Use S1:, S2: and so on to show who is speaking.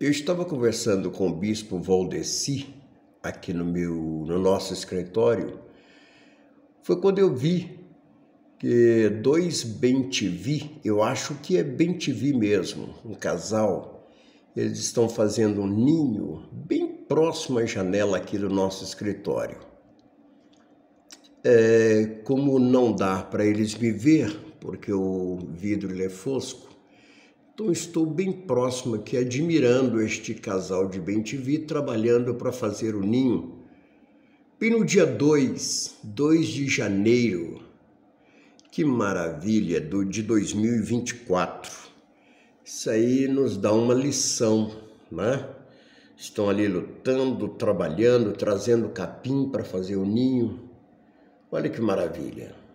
S1: Eu estava conversando com o bispo Valdeci aqui no meu no nosso escritório. Foi quando eu vi que dois Bentivi, eu acho que é Bentivi mesmo, um casal, eles estão fazendo um ninho bem próximo à janela aqui do nosso escritório. É, como não dá para eles me ver, porque o vidro é fosco, então estou bem próximo aqui, admirando este casal de Bentivi trabalhando para fazer o ninho. Bem no dia 2, 2 de janeiro, que maravilha, do, de 2024. Isso aí nos dá uma lição, né? Estão ali lutando, trabalhando, trazendo capim para fazer o ninho. Olha que maravilha.